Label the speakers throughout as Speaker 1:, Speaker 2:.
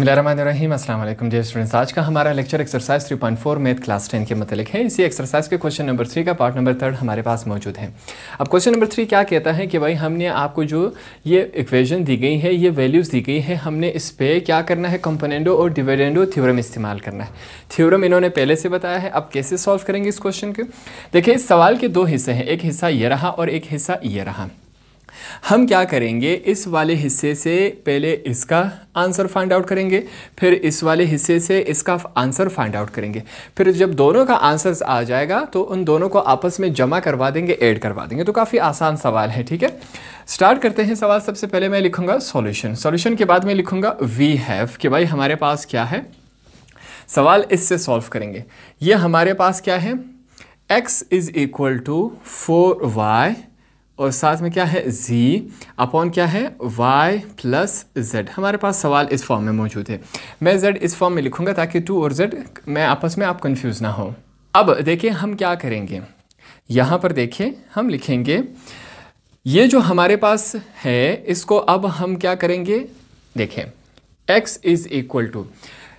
Speaker 1: बसमीम अल्लाम dear students आज का हमारा lecture exercise 3.4 point four math class ten के मतलब है इसी एक्सरसाइज के क्वेश्चन नंबर थ्री का पार्ट नंबर थर्ड हमारे पास मौजूद है अब क्वेश्चन नंबर थ्री क्या कहता है कि भाई हमने आपको जो ये इक्वेशन दी गई है ये वैल्यूज़ दी गई है हमने इस पर क्या करना है कंपोनेंडो और डिविडेंडो थ्योरम इस्तेमाल करना है थ्योरम इन्होंने पहले से बताया है अब कैसे सॉल्व करेंगे इस क्वेश्चन को देखिए इस सवाल के दो हिस्से हैं एक हिस्सा ये रहा और एक हिस्सा ये रहा हम क्या करेंगे इस वाले हिस्से से पहले इसका आंसर फाइंड आउट करेंगे फिर इस वाले हिस्से से इसका आंसर फाइंड आउट करेंगे फिर जब दोनों का आंसर आ जाएगा तो उन दोनों को आपस में जमा करवा देंगे ऐड करवा देंगे तो काफ़ी आसान सवाल है ठीक है स्टार्ट करते हैं सवाल सबसे पहले मैं लिखूंगा सोल्यूशन सोल्यूशन के बाद मैं लिखूंगा वी हैव कि भाई हमारे पास क्या है सवाल इससे सॉल्व करेंगे ये हमारे पास क्या है x is equal to four y और साथ में क्या है z अपॉन क्या है y प्लस जेड हमारे पास सवाल इस फॉर्म में मौजूद है मैं z इस फॉर्म में लिखूंगा ताकि टू और z मैं आपस में आप कंफ्यूज ना हो अब देखिए हम क्या करेंगे यहाँ पर देखिए हम लिखेंगे ये जो हमारे पास है इसको अब हम क्या करेंगे देखें x इज़ इक्वल टू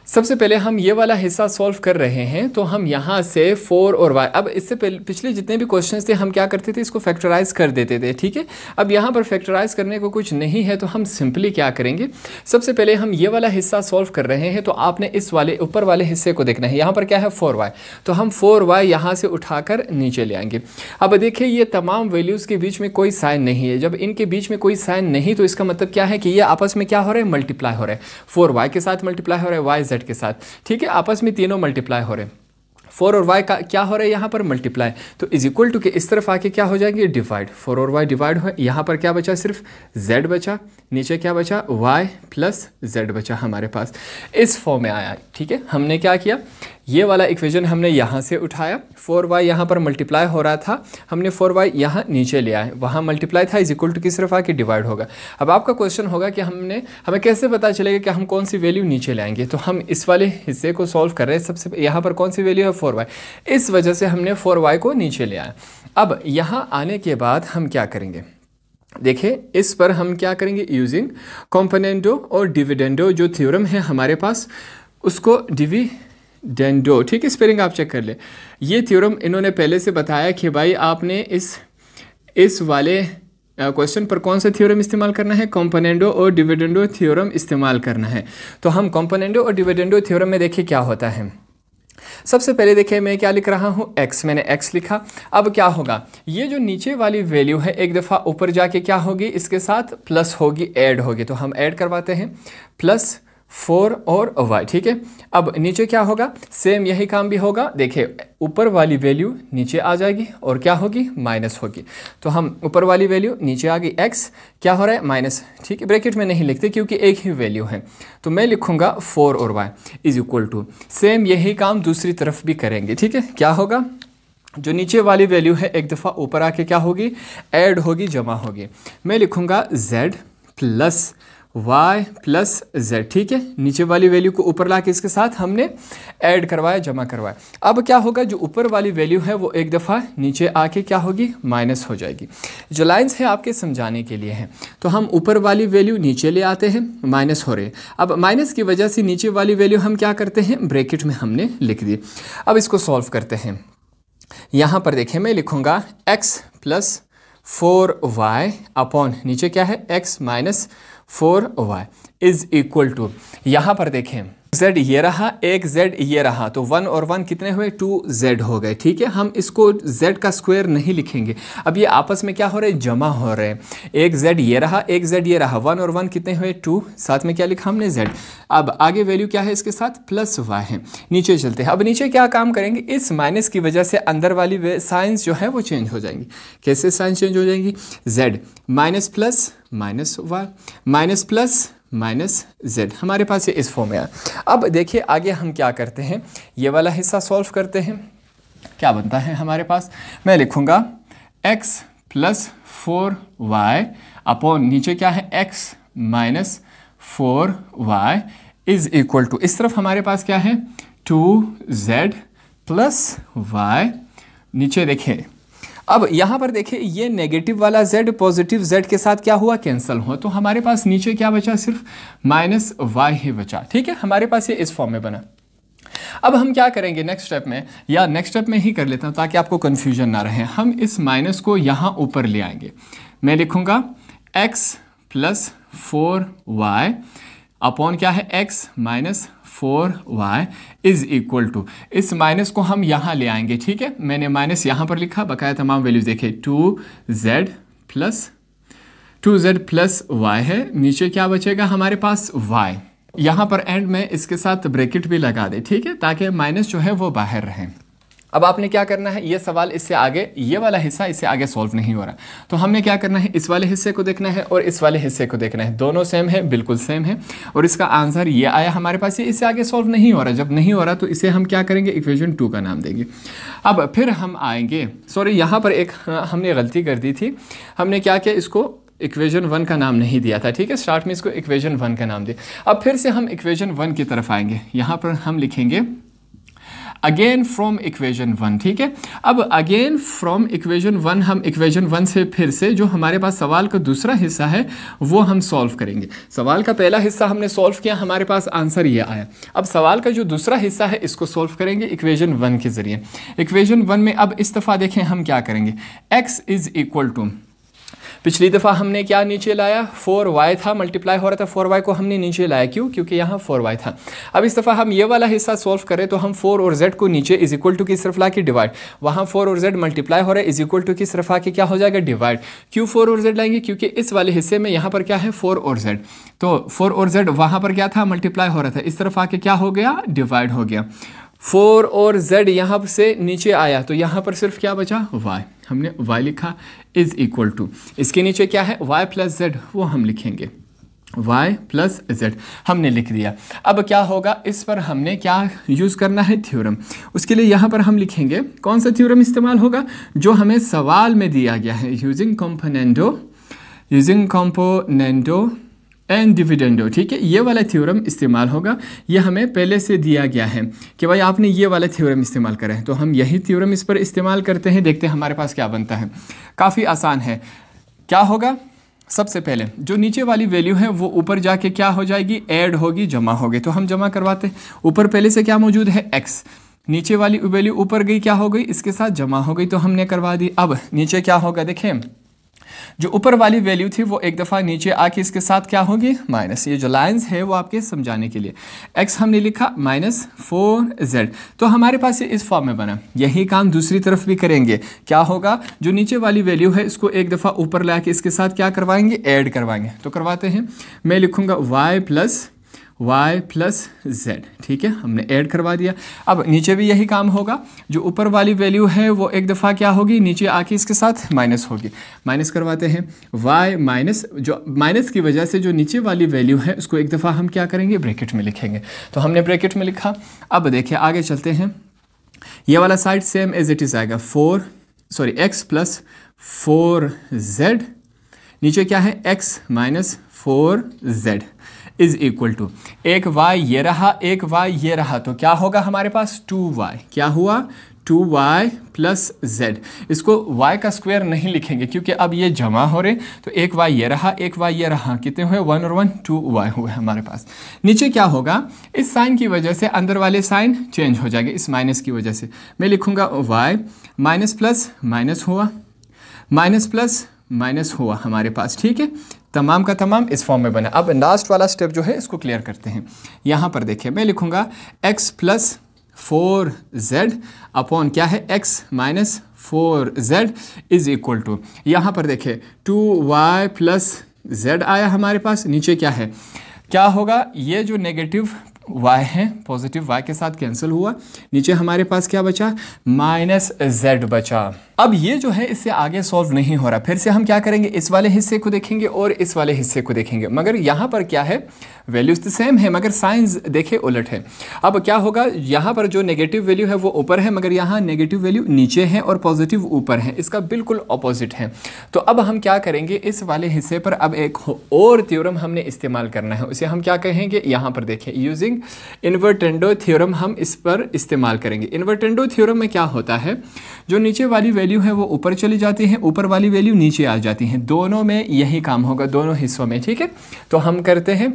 Speaker 1: सबसे पहले हम ये वाला हिस्सा सॉल्व कर रहे हैं तो हम यहाँ से फोर और वाई अब इससे पिछले जितने भी क्वेश्चन थे हम क्या करते थे इसको फैक्टराइज कर देते थे ठीक है अब यहाँ पर फैक्टराइज करने को कुछ नहीं है तो हम सिंपली क्या करेंगे सबसे पहले हम ये वाला हिस्सा सॉल्व कर रहे हैं तो आपने इस वाले ऊपर वाले हिस्से को देखना है यहाँ पर क्या है फोर वाई तो हम फोर वाई यहाँ से उठा नीचे ले आएंगे अब देखिए ये तमाम वैल्यूज़ के बीच में कोई साइन नहीं है जब इनके बीच में कोई साइन नहीं तो इसका मतलब क्या है कि ये आपस में क्या हो रहा है मल्टीप्लाई हो रहा है फोर वाई के साथ मल्टीप्लाई हो रहा है वाई सेट के साथ ठीक है आपस में तीनों मल्टीप्लाई हो रहे हैं फोर और वाई का क्या हो रहा है यहाँ पर मल्टीप्लाई तो इज इक्वल टू के इस तरफ आके क्या हो जाएंगे डिवाइड फोर और वाई डिवाइड हो यहाँ पर क्या बचा सिर्फ जेड बचा नीचे क्या बचा y प्लस जेड बचा हमारे पास इस फॉर्म में आया ठीक है हमने क्या किया ये वाला इक्वेशन हमने यहाँ से उठाया 4y वाई यहाँ पर मल्टीप्लाई हो रहा था हमने 4y वाई यहाँ नीचे लिया है वहाँ मल्टीप्लाई था इज इक्वल टू की सिर्फ आके डिवाइड होगा अब आपका क्वेश्चन होगा कि हमने हमें कैसे पता चलेगा कि हम कौन सी वैल्यू नीचे लाएंगे तो हम इस वाले हिस्से को सॉल्व कर रहे हैं सबसे यहाँ पर कौन सी वैल्यू है फोर इस वजह से हमने फोर को नीचे लिया है अब यहाँ आने के बाद हम क्या करेंगे देखिए इस पर हम क्या करेंगे यूजिंग कॉम्पोनेंडो और डिविडेंडो जो थ्योरम है हमारे पास उसको डिवी डेंडो ठीक है स्पेलिंग आप चेक कर ले ये थ्योरम इन्होंने पहले से बताया कि भाई आपने इस इस वाले क्वेश्चन पर कौन सा थ्योरम इस्तेमाल करना है कॉम्पोनेंडो और डिविडेंडो थ्योरम इस्तेमाल करना है तो हम कॉम्पोनेंडो और डिविडेंडो थ्योरम में देखिए क्या होता है सबसे पहले देखिए मैं क्या लिख रहा हूँ x मैंने x लिखा अब क्या होगा ये जो नीचे वाली वैल्यू है एक दफ़ा ऊपर जाके क्या होगी इसके साथ प्लस होगी ऐड होगी तो हम ऐड करवाते हैं प्लस फोर और वाई ठीक है अब नीचे क्या होगा सेम यही काम भी होगा देखिए ऊपर वाली वैल्यू नीचे आ जाएगी और क्या होगी माइनस होगी तो हम ऊपर वाली वैल्यू नीचे आ गई एक्स क्या हो रहा है माइनस ठीक है ब्रैकेट में नहीं लिखते क्योंकि एक ही वैल्यू है तो मैं लिखूंगा फोर और y is equal to same यही काम दूसरी तरफ भी करेंगे ठीक है क्या होगा जो नीचे वाली वैल्यू है एक दफ़ा ऊपर आके क्या होगी एड होगी जमा होगी मैं लिखूँगा z plus y plus z ठीक है नीचे वाली वैल्यू को ऊपर ला के इसके साथ हमने ऐड करवाया जमा करवाया अब क्या होगा जो ऊपर वाली वैल्यू है वो एक दफ़ा नीचे आके क्या होगी माइनस हो जाएगी जो लाइन्स है आपके समझाने के लिए हैं तो हम ऊपर वाली वैल्यू नीचे ले आते हैं माइनस हो रहे अब माइनस की वजह से नीचे वाली वैल्यू हम क्या करते हैं ब्रेकेट में हमने लिख दी अब इसको सॉल्व करते हैं यहाँ पर देखें मैं लिखूँगा x plus four y upon नीचे क्या है x minus four y is equal to यहाँ पर देखें z ये रहा एक z ये रहा तो वन और वन कितने हुए टू z हो गए ठीक है हम इसको z का स्क्वायर नहीं लिखेंगे अब ये आपस में क्या हो रहे जमा हो रहे हैं एक z ये रहा एक z ये रहा वन और वन कितने हुए टू साथ में क्या लिखा हमने z अब आगे वैल्यू क्या है इसके साथ प्लस y है नीचे चलते हैं अब नीचे क्या काम करेंगे इस माइनस की वजह से अंदर वाली साइंस जो है वो चेंज हो जाएंगी कैसे साइंस चेंज हो जाएंगी z minus plus minus y minus plus minus z हमारे पास ये इस फॉर्म में आया अब देखिए आगे हम क्या करते हैं ये वाला हिस्सा सॉल्व करते हैं क्या बनता है हमारे पास मैं लिखूँगा x plus four y upon नीचे क्या है x minus four y is equal to इस तरफ हमारे पास क्या है टू जेड प्लस वाई नीचे देखें अब यहाँ पर देखिए ये नेगेटिव वाला z पॉजिटिव z के साथ क्या हुआ कैंसिल हुआ तो हमारे पास नीचे क्या बचा सिर्फ माइनस वाई ही बचा ठीक है हमारे पास ये इस फॉर्म में बना अब हम क्या करेंगे नेक्स्ट स्टेप में या नेक्स्ट स्टेप में ही कर लेता हूँ ताकि आपको कन्फ्यूजन ना रहे हम इस माइनस को यहाँ ऊपर ले आएंगे मैं लिखूँगा x plus four y upon क्या है x minus four y is equal to इस माइनस को हम यहाँ ले आएंगे ठीक है मैंने माइनस यहाँ पर लिखा बकाया तमाम वैल्यू देखे two z plus two z plus y है नीचे क्या बचेगा हमारे पास वाई यहाँ पर एंड में इसके साथ ब्रैकेट भी लगा दे ठीक है ताकि माइनस जो है वो बाहर रहें अब आपने क्या करना है ये सवाल इससे आगे ये वाला हिस्सा इससे आगे सॉल्व नहीं हो रहा तो हमने क्या करना है इस वाले हिस्से को देखना है और इस वाले हिस्से को देखना है दोनों सेम है बिल्कुल सेम है और इसका आंसर ये आया हमारे पास ये इससे आगे सॉल्व नहीं हो रहा जब नहीं हो रहा तो इसे हम क्या करेंगे इक्वेशन टू का नाम देंगे अब फिर हम आएंगे सॉरी यहाँ पर एक हाँ, हमने गलती कर दी थी हमने क्या किया इसको इक्वेशन वन का नाम नहीं दिया था ठीक है स्टार्ट में इसको इक्वेशन वन का नाम दिया अब फिर से हम इक्वेशन वन की तरफ आएंगे यहाँ पर हम लिखेंगे अगेन फ्रॉम इक्वेशन वन ठीक है अब अगेन फ्रॉम इक्वेशन वन हम इक्वेशन वन से फिर से जो हमारे पास सवाल का दूसरा हिस्सा है वो हम सॉल्व करेंगे सवाल का पहला हिस्सा हमने सॉल्व किया हमारे पास आंसर ये आया अब सवाल का जो दूसरा हिस्सा है इसको सॉल्व करेंगे इक्वेशन वन के ज़रिए इक्वेशन वन में अब इस्तीफा देखें हम क्या करेंगे एक्स इज़ इक्वल टू पिछली दफ़ा हमने क्या नीचे लाया फोर वाई था मल्टीप्लाई हो रहा था फोर वाई को हमने नीचे लाया क्यों क्योंकि यहाँ फोर वाई था अब इस दफ़ा हम ये वाला हिस्सा सॉल्व करें तो हम फोर और जेड को नीचे इज इक्वल टू की सिर्फ ला के डिवाइड वहाँ फोर और जेड मल्टीप्लाई हो रहा है इज इक्वल टू की तरफ आके क्या हो जाएगा डिवाइड क्यों फोर और जेड लाएंगे क्योंकि इस वाले हिस्से में यहाँ पर क्या है फोर और जेड तो फोर और जेड वहाँ पर क्या था मल्टीप्लाई हो रहा था इस तरफ आके क्या हो गया डिवाइड हो गया फोर और जेड यहाँ से नीचे आया तो यहाँ पर सिर्फ क्या बचा वाई हमने वाई लिखा इज इक्वल टू इसके नीचे क्या है वाई प्लस जेड वो हम लिखेंगे y प्लस जेड हमने लिख दिया अब क्या होगा इस पर हमने क्या यूज़ करना है थ्योरम उसके लिए यहाँ पर हम लिखेंगे कौन सा थ्योरम इस्तेमाल होगा जो हमें सवाल में दिया गया है using componendo using componendo and dividendo ठीक है ये वाला थ्योरम इस्तेमाल होगा ये हमें पहले से दिया गया है कि भाई आपने ये वाला थ्योरम इस्तेमाल करा है तो हम यही थ्योरम इस पर इस्तेमाल करते हैं देखते हैं हमारे पास क्या बनता है काफ़ी आसान है क्या होगा सबसे पहले जो नीचे वाली वैल्यू है वो ऊपर जाके क्या हो जाएगी ऐड होगी जमा होगी तो हम जमा करवाते हैं ऊपर पहले से क्या मौजूद है एक्स नीचे वाली वैल्यू ऊपर गई क्या हो गई इसके साथ जमा हो गई तो हमने करवा दी अब नीचे क्या होगा देखें जो ऊपर वाली वैल्यू थी वो एक दफ़ा नीचे आके इसके साथ क्या होगी माइनस ये जो लाइन्स है वो आपके समझाने के लिए एक्स हमने लिखा माइनस फोर जेड तो हमारे पास ये इस फॉर्म में बना यही काम दूसरी तरफ भी करेंगे क्या होगा जो नीचे वाली वैल्यू है इसको एक दफ़ा ऊपर ला इसके साथ क्या करवाएंगे ऐड करवाएंगे तो करवाते हैं मैं लिखूँगा y plus y plus z ठीक है हमने ऐड करवा दिया अब नीचे भी यही काम होगा जो ऊपर वाली वैल्यू है वो एक दफ़ा क्या होगी नीचे आके इसके साथ माइनस होगी माइनस करवाते हैं y माइनस जो माइनस की वजह से जो नीचे वाली वैल्यू है उसको एक दफ़ा हम क्या करेंगे ब्रैकेट में लिखेंगे तो हमने ब्रैकेट में लिखा अब देखिए आगे चलते हैं ये वाला side same as it is आएगा four sorry x plus four z नीचे क्या है x minus four z is equal to एक वाई ये रहा एक वाई ये रहा तो क्या होगा हमारे पास टू वाई क्या हुआ टू वाई प्लस जेड इसको y का स्क्वायर नहीं लिखेंगे क्योंकि अब ये जमा हो रहे तो एक वाई ये रहा एक वाई ये रहा कितने हुए वन और वन टू वाई हुए हमारे पास नीचे क्या होगा इस साइन की वजह से अंदर वाले साइन चेंज हो जाएंगे इस माइनस की वजह से मैं लिखूंगा y माइनस प्लस माइनस हुआ माइनस प्लस माइनस हुआ हमारे पास ठीक है तमाम का तमाम इस फॉर्म में बना अब लास्ट वाला स्टेप जो है इसको क्लियर करते हैं यहाँ पर देखिए मैं लिखूँगा x plus four z upon क्या है x minus four z is equal to यहाँ पर देखिए टू वाई प्लस जेड आया हमारे पास नीचे क्या है क्या होगा ये जो नेगेटिव वाई है पॉजिटिव वाई के साथ कैंसिल हुआ नीचे हमारे पास क्या बचा माइनस जेड बचा अब ये जो है इससे आगे सॉल्व नहीं हो रहा फिर से हम क्या करेंगे इस वाले हिस्से को देखेंगे और इस वाले हिस्से को देखेंगे मगर यहाँ पर क्या है वैल्यूज तो सेम है मगर साइंस देखे उलट है अब क्या होगा यहाँ पर जो नेगेटिव वैल्यू है वो ऊपर है मगर यहाँ नेगेटिव वैल्यू नीचे है और पॉजिटिव ऊपर है इसका बिल्कुल अपोजिट है तो अब हम क्या करेंगे इस वाले हिस्से पर अब एक और त्योरम हमने इस्तेमाल करना है उसे हम क्या कहेंगे यहाँ पर देखें यूजिंग थिंग इन्वर्टेंडो थ्योरम हम इस पर इस्तेमाल करेंगे इन्वर्टेंडो थ्योरम में क्या होता है जो नीचे वाली वैल्यू है वो ऊपर चली जाती है ऊपर वाली वैल्यू नीचे आ जाती है दोनों में यही काम होगा दोनों हिस्सों में ठीक है तो हम करते हैं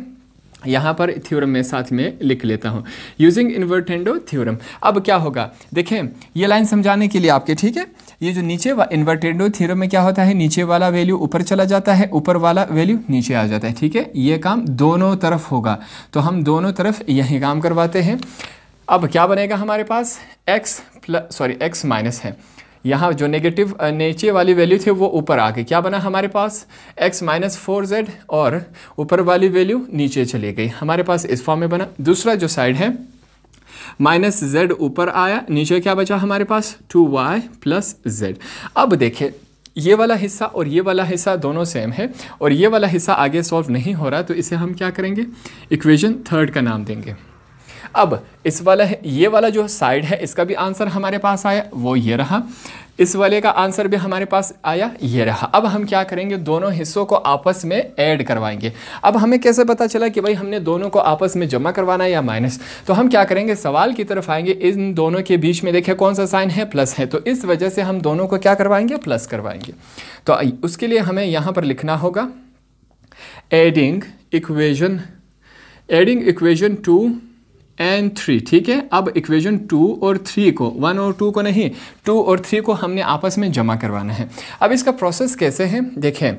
Speaker 1: यहाँ पर थ्योरम में साथ में लिख लेता हूँ यूजिंग इन्वर्टेंडो थ्योरम अब क्या होगा देखें ये लाइन समझाने के लिए आपके ठीक है ये जो नीचे इन्वर्टेंडो थ्योरम में क्या होता है नीचे वाला वैल्यू ऊपर चला जाता है ऊपर वाला वैल्यू नीचे आ जाता है ठीक है ये काम दोनों तरफ होगा तो हम दोनों तरफ यही काम करवाते हैं अब क्या बनेगा हमारे पास x plus sorry x minus है यहाँ जो नेगेटिव नीचे वाली वैल्यू थी वो ऊपर आ गई क्या बना हमारे पास x माइनस फोर जेड और ऊपर वाली वैल्यू नीचे चली गई हमारे पास इस फॉर्म में बना दूसरा जो साइड है माइनस जेड ऊपर आया नीचे क्या बचा हमारे पास टू वाई प्लस जेड अब देखिए ये वाला हिस्सा और ये वाला हिस्सा दोनों सेम है और ये वाला हिस्सा आगे सॉल्व नहीं हो रहा तो इसे हम क्या करेंगे इक्वेशन थर्ड का नाम देंगे अब इस वाला है ये वाला जो साइड है इसका भी आंसर हमारे पास आया वो ये रहा इस वाले का आंसर भी हमारे पास आया ये रहा अब हम क्या करेंगे दोनों हिस्सों को आपस में ऐड करवाएंगे अब हमें कैसे पता चला कि भाई हमने दोनों को आपस में जमा करवाना है या माइनस तो हम क्या करेंगे सवाल की तरफ आएंगे इन दोनों के बीच में देखें कौन सा साइन है प्लस है तो इस वजह से हम दोनों को क्या करवाएंगे प्लस करवाएंगे तो उसके लिए हमें यहाँ पर लिखना होगा adding equation adding equation two and three ठीक है अब इक्वेशन टू और थ्री को वन और टू को नहीं टू और थ्री को हमने आपस में जमा करवाना है अब इसका प्रोसेस कैसे है देखें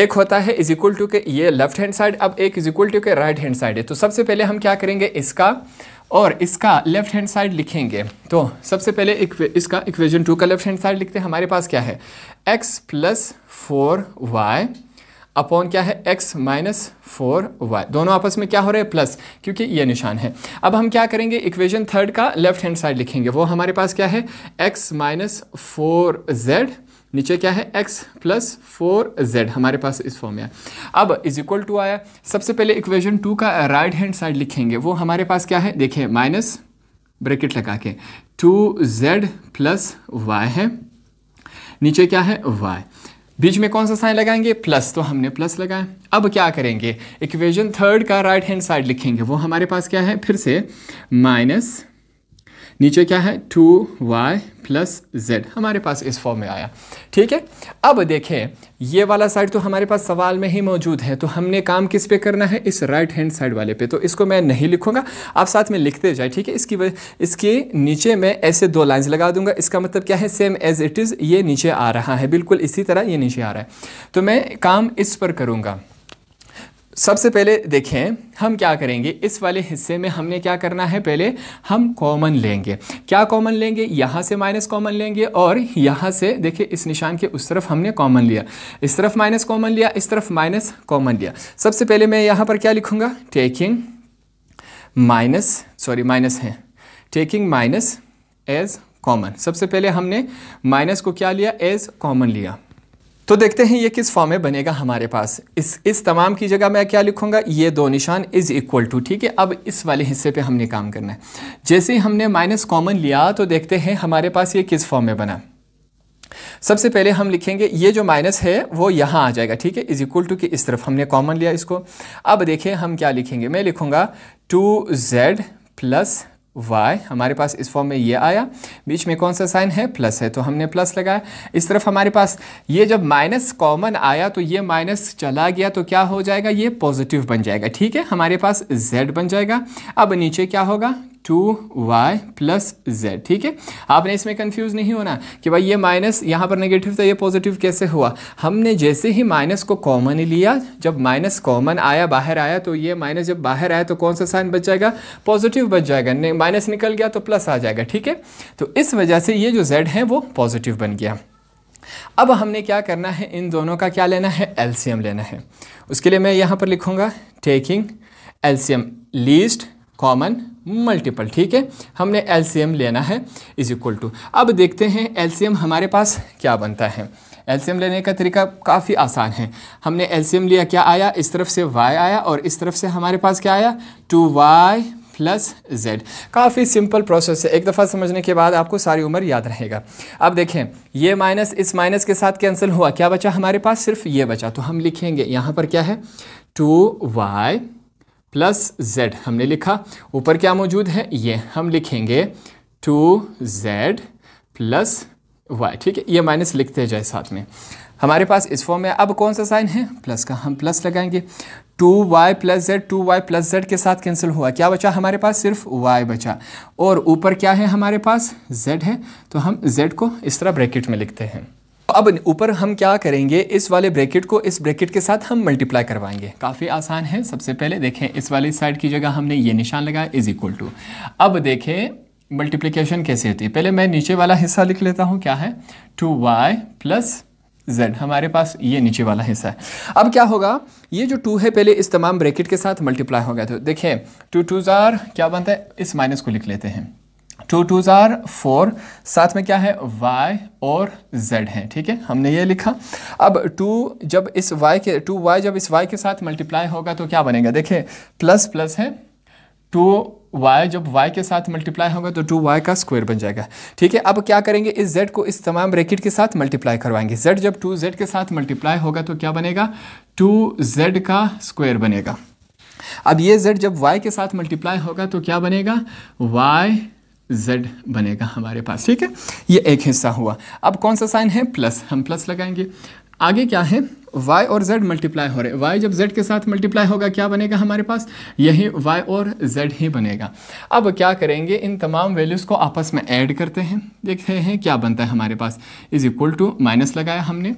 Speaker 1: एक होता है इज इक्वल टू के ये लेफ्ट हैंड साइड अब एक इज इक्वल टू के राइट हैंड साइड है तो सबसे पहले हम क्या करेंगे इसका और इसका लेफ्ट हैंड साइड लिखेंगे तो सबसे पहले इक्वे, इसका इक्वेशन टू का लेफ्ट हैंड साइड लिखते हैं हमारे पास क्या है x plus four y upon क्या है x माइनस फोर वाई दोनों आपस में क्या हो रहे हैं प्लस क्योंकि ये निशान है अब हम क्या करेंगे इक्वेशन थर्ड का लेफ्ट हैंड साइड लिखेंगे वो हमारे पास क्या है x माइनस फोर जेड नीचे क्या है x प्लस फोर जेड हमारे पास इस फॉर्म में अब इज इक्वल टू आया सबसे पहले इक्वेशन टू का राइट हैंड साइड लिखेंगे वो हमारे पास क्या है देखिए माइनस ब्रैकेट लगा के टू जेड प्लस वाई है नीचे क्या है वाई बीच में कौन सा साइन लगाएंगे प्लस तो हमने प्लस लगाया अब क्या करेंगे इक्वेशन थर्ड का राइट हैंड साइड लिखेंगे वो हमारे पास क्या है फिर से माइनस नीचे क्या है टू वाई प्लस जेड हमारे पास इस फॉर्म में आया ठीक है अब देखें ये वाला साइड तो हमारे पास सवाल में ही मौजूद है तो हमने काम किस पे करना है इस राइट हैंड साइड वाले पे तो इसको मैं नहीं लिखूंगा आप साथ में लिखते जाए ठीक है इसकी इसके नीचे मैं ऐसे दो लाइंस लगा दूंगा इसका मतलब क्या है सेम एज इट इज़ ये नीचे आ रहा है बिल्कुल इसी तरह ये नीचे आ रहा है तो मैं काम इस पर करूँगा सबसे पहले देखें हम क्या करेंगे इस वाले हिस्से में हमने क्या करना है पहले हम कॉमन लेंगे क्या कॉमन लेंगे यहाँ से माइनस कॉमन लेंगे और यहाँ से देखिए इस निशान के उस तरफ हमने कॉमन लिया इस तरफ माइनस कॉमन लिया इस तरफ माइनस कॉमन लिया सबसे पहले मैं यहाँ पर क्या लिखूँगा टेकिंग माइनस सॉरी माइनस है टेकिंग माइनस एज कॉमन सबसे पहले हमने माइनस को क्या लिया एज कॉमन लिया तो देखते हैं ये किस फॉर्म में बनेगा हमारे पास इस इस तमाम की जगह मैं क्या लिखूंगा ये दो निशान इज इक्वल टू ठीक है अब इस वाले हिस्से पे हमने काम करना है जैसे ही हमने माइनस कॉमन लिया तो देखते हैं हमारे पास ये किस फॉर्म में बना सबसे पहले हम लिखेंगे ये जो माइनस है वो यहाँ आ जाएगा ठीक है इज इक्वल टू कि इस तरफ हमने कॉमन लिया इसको अब देखें हम क्या लिखेंगे मैं लिखूँगा टू जेड प्लस वाई हमारे पास इस फॉर्म में ये आया बीच में कौन सा साइन है प्लस है तो हमने प्लस लगाया इस तरफ हमारे पास ये जब माइनस कॉमन आया तो ये माइनस चला गया तो क्या हो जाएगा ये पॉजिटिव बन जाएगा ठीक है हमारे पास z बन जाएगा अब नीचे क्या होगा टू वाई प्लस जेड ठीक है आपने इसमें कंफ्यूज नहीं होना कि भाई ये माइनस यहाँ पर नेगेटिव था ये पॉजिटिव कैसे हुआ हमने जैसे ही माइनस को कॉमन लिया जब माइनस कॉमन आया बाहर आया तो ये माइनस जब बाहर आया तो कौन सा साइन बच जाएगा पॉजिटिव बच जाएगा माइनस निकल गया तो प्लस आ जाएगा ठीक है तो इस वजह से ये जो जेड है वो पॉजिटिव बन गया अब हमने क्या करना है इन दोनों का क्या लेना है एलसीएम लेना है उसके लिए मैं यहाँ पर लिखूँगा taking LCM least common multiple ठीक है हमने एल लेना है इज इक्वल टू अब देखते हैं एल हमारे पास क्या बनता है एल लेने का तरीका काफ़ी आसान है हमने एल लिया क्या आया इस तरफ से वाई आया और इस तरफ से हमारे पास क्या आया टू वाई प्लस जेड काफ़ी सिंपल प्रोसेस है एक दफ़ा समझने के बाद आपको सारी उम्र याद रहेगा अब देखें ये माइनस इस माइनस के साथ कैंसिल हुआ क्या बचा हमारे पास सिर्फ ये बचा तो हम लिखेंगे यहाँ पर क्या है टू वाई प्लस जेड हमने लिखा ऊपर क्या मौजूद है ये हम लिखेंगे टू जेड प्लस वाई ठीक है ये माइनस लिखते जाए साथ में हमारे पास इस फॉर्म में अब कौन सा साइन है प्लस का हम प्लस लगाएंगे two y plus z two y plus z के साथ कैंसिल हुआ क्या बचा हमारे पास सिर्फ वाई बचा और ऊपर क्या है हमारे पास जेड है तो हम जेड को इस तरह ब्रैकेट में लिखते हैं अब ऊपर हम क्या करेंगे इस वाले ब्रैकेट को इस ब्रैकेट के साथ हम मल्टीप्लाई करवाएंगे काफ़ी आसान है सबसे पहले देखें इस वाली साइड की जगह हमने ये निशान लगाया इज इक्वल टू अब देखें मल्टीप्लिकेशन कैसे होती है पहले मैं नीचे वाला हिस्सा लिख लेता हूँ क्या है टू वाई प्लस जेड हमारे पास ये नीचे वाला हिस्सा है अब क्या होगा ये जो टू है पहले इस तमाम ब्रैकेट के साथ मल्टीप्लाई हो गया तो देखिए टू टू ज़ार क्या बनता है इस माइनस को लिख लेते हैं टू टू ज़ार फोर साथ में क्या है y और z है ठीक है हमने ये लिखा अब टू जब इस y के टू वाई जब इस y के साथ मल्टीप्लाई होगा तो क्या बनेगा देखिए प्लस प्लस है टू वाई जब y के साथ मल्टीप्लाई होगा तो टू वाई का स्क्वायर बन जाएगा ठीक है अब क्या करेंगे इस z को इस तमाम ब्रैकेट के साथ मल्टीप्लाई करवाएंगे z जब टू जेड के साथ मल्टीप्लाई होगा तो क्या बनेगा टू जेड का स्क्वायर बनेगा अब ये z जब y के साथ मल्टीप्लाई होगा तो क्या बनेगा y z बनेगा हमारे पास ठीक है ये एक हिस्सा हुआ अब कौन सा साइन है प्लस हम प्लस लगाएंगे आगे क्या है y और z मल्टीप्लाई हो रहे y जब z के साथ मल्टीप्लाई होगा क्या बनेगा हमारे पास यही y और z ही बनेगा अब क्या करेंगे इन तमाम वैल्यूज़ को आपस में ऐड करते हैं देखते हैं क्या बनता है हमारे पास इज़ इक्वल टू माइनस लगाया हमने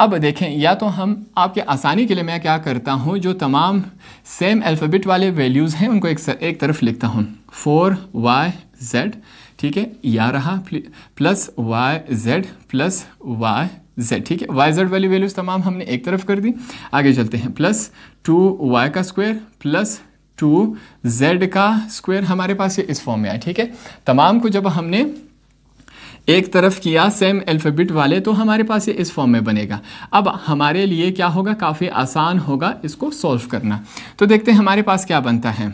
Speaker 1: अब देखें या तो हम आपके आसानी के लिए मैं क्या करता हूँ जो तमाम सेम अल्फ़ाबेट वाले वैल्यूज़ हैं उनको एक, एक तरफ लिखता हूँ फोर वाई जेड ठीक है या रहा plus y z plus y z ठीक है वाई जेड वाली वैल्यूज़ तमाम हमने एक तरफ कर दी आगे चलते हैं प्लस टू वाई का स्क्वायर प्लस टू जेड का स्क्वायर हमारे पास ये इस फॉर्म में आया ठीक है तमाम को जब हमने एक तरफ किया सेम अल्फाबेट वाले तो हमारे पास ये इस फॉर्म में बनेगा अब हमारे लिए क्या होगा काफ़ी आसान होगा इसको सॉल्व करना तो देखते हैं हमारे पास क्या बनता है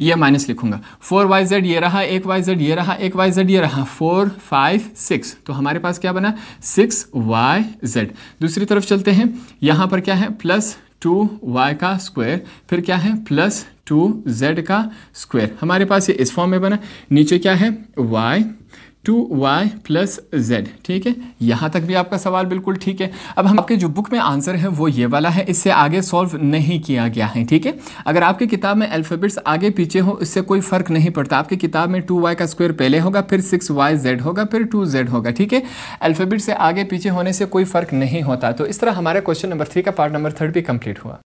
Speaker 1: ये माइनस लिखूंगा फोर वाई जेड ये रहा एक वाई जेड ये रहा एक वाई जेड ये रहा फोर फाइव सिक्स तो हमारे पास क्या बना सिक्स वाई जेड दूसरी तरफ चलते हैं यहाँ पर क्या है प्लस टू वाई का स्क्वायर फिर क्या है प्लस टू जेड का स्क्वायर हमारे पास ये इस फॉर्म में बना नीचे क्या है y two y plus z ठीक है यहाँ तक भी आपका सवाल बिल्कुल ठीक है अब हम आपके जो बुक में आंसर है वो ये वाला है इससे आगे सॉल्व नहीं किया गया है ठीक है अगर आपकी किताब में अल्फ़ाबेट्स आगे पीछे हो इससे कोई फ़र्क नहीं पड़ता आपकी किताब में टू वाई का स्क्वायर पहले होगा फिर सिक्स वाई जेड होगा फिर टू जेड होगा ठीक है अल्फ़ाबेट से आगे पीछे होने से कोई फ़र्क नहीं होता तो इस तरह हमारा क्वेश्चन नंबर थ्री का पार्ट नंबर थर्ड भी कम्प्लीट हुआ